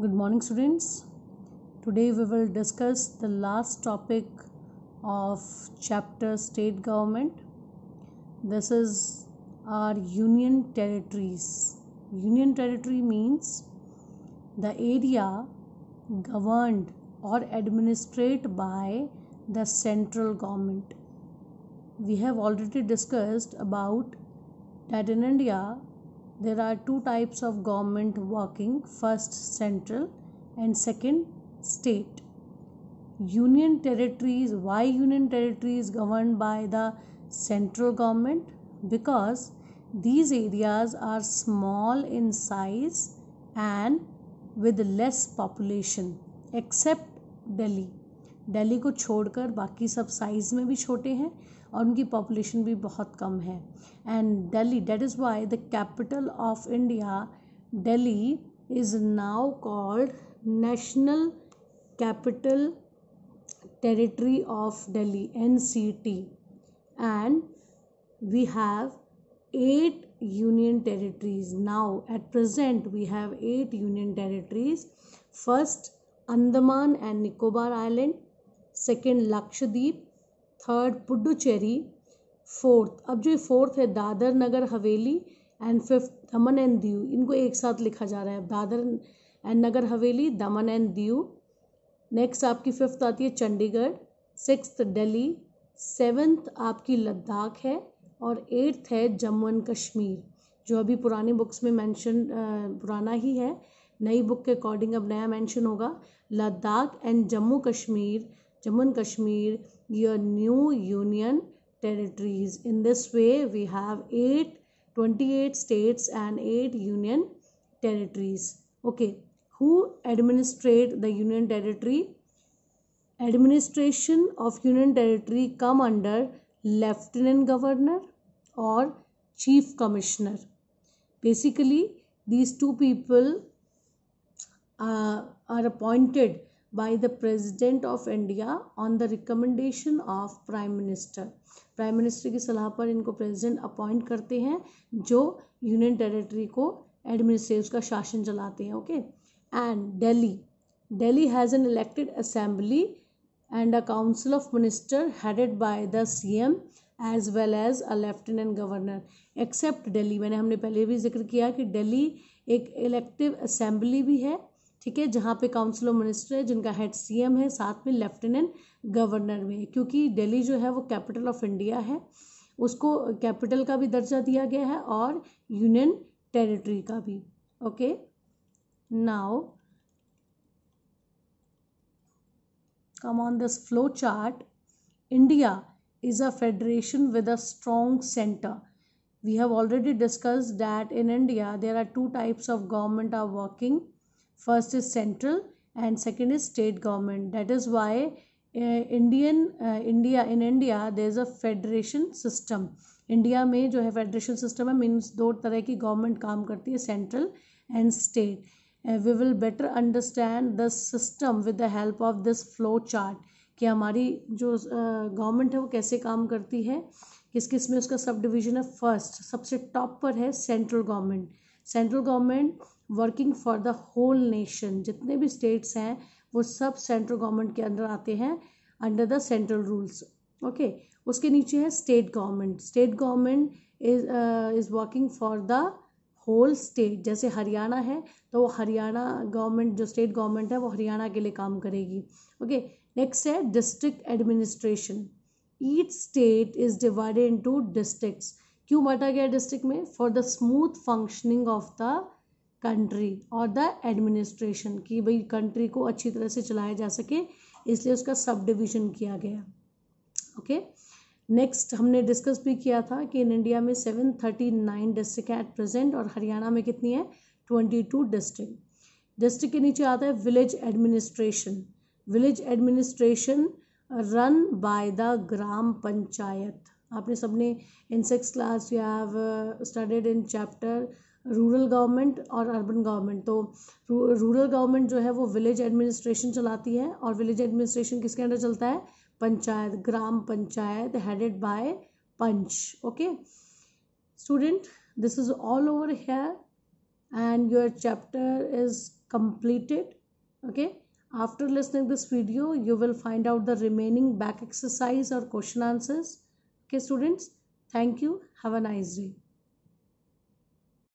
good morning students today we will discuss the last topic of chapter state government this is our union territories union territory means the area governed or administered by the central government we have already discussed about that in india there are two types of government working first central and second state union territories why union territories governed by the central government because these areas are small in size and with less population except delhi Delhi को छोड़कर बाकी सब size में भी छोटे हैं और उनकी पॉपुलेशन भी बहुत कम है and Delhi that is why the capital of India Delhi is now called National Capital Territory of Delhi N C T and we have eight union territories now at present we have eight union territories first Andaman and Nicobar island second Lakshadweep third Puducherry fourth अब जो fourth है Dadar Nagar Haveli and fifth Daman and Diu इनको एक साथ लिखा जा रहा है Dadar and Nagar Haveli Daman and Diu next आपकी फिफ्थ आती है चंडीगढ़ सिक्स दिल्ली सेवन्थ आपकी लद्दाख है और एट्थ है जम्मू एंड कश्मीर जो अभी पुरानी बुक्स में मेंशन पुराना ही है नई बुक के अकॉर्डिंग अब नया मेंशन होगा Ladakh and Jammu Kashmir Jammu and Kashmir your new union territories. In this way, we have 8, 28 states and 8 union territories. Okay, who administrate the union territory? Administration of union territory come under lieutenant governor or chief commissioner. Basically, these two people uh, are appointed by the president of india on the recommendation of prime minister prime minister की सलाह पर इनको president appoint करते हैं जो union territory को administrate उसका शासन चलाते हैं okay and delhi delhi has an elected assembly and a council of minister headed by the cm as well as a lieutenant governor except Delhi मैंने हमने पहले भी जिक्र किया कि दिल्ली एक इलेक्टिव असेंबली भी है ठीक है जहाँ पे काउंसिल ऑफ मिनिस्टर है जिनका हेड सीएम है साथ में लेफ्टिनेंट गवर्नर भी है क्योंकि दिल्ली जो है वो कैपिटल ऑफ इंडिया है उसको कैपिटल का भी दर्जा दिया गया है और यूनियन टेरिटरी का भी okay now come on this flow chart India is a federation with a strong centre we have already discussed that in India there are two types of government are working first is central and second is state government that is why Indian India in India there is a federation system India में जो है federation system है means दो तरह की government काम करती है central and state we will better understand the system with the help of this flow chart कि हमारी जो गवर्नमेंट uh, है वो कैसे काम करती है किस किस में उसका सब डिवीजन है फर्स्ट सबसे टॉप पर है central government central government working for the whole nation जितने भी स्टेट्स हैं वो सब सेंट्रल गवर्नमेंट के अंदर आते हैं under the central rules okay उसके नीचे है state government state government is is working for the whole state जैसे हरियाणा है तो वो हरियाणा गवर्नमेंट जो स्टेट गवर्नमेंट है वो हरियाणा के लिए काम करेगी ओके नेक्स्ट है district administration each state is divided into districts क्यों बांटा गया डिस्ट्रिक्ट में for the smooth functioning of the country और द एडमिनिस्ट्रेशन कि भाई कंट्री को अच्छी तरह से चलाया जा सके इसलिए उसका सब डिविजन किया गया ओके okay? नेक्स्ट हमने डिस्कस भी किया था कि इन इंडिया में सेवन थर्टी नाइन डिस्ट्रिक्ट है एट प्रेजेंट और हरियाणा में कितनी है ट्वेंटी टू डिस्ट्रिक्ट डिस्ट्रिक्ट के नीचे आता है village administration village administration run by the gram panchayat आपने सबने in six class you have studied in chapter rural government और अर्बन गवर्नमेंट तो रूरल गवर्नमेंट जो है वो विलेज एडमिनिस्ट्रेशन चलाती है और विलेज एडमिनिस्ट्रेशन किसके अंडर चलता है panchayat gram panchayat headed by panch okay student this is all over here and your chapter is completed okay after listening this video you will find out the remaining back exercise और question answers okay students thank you have a nice day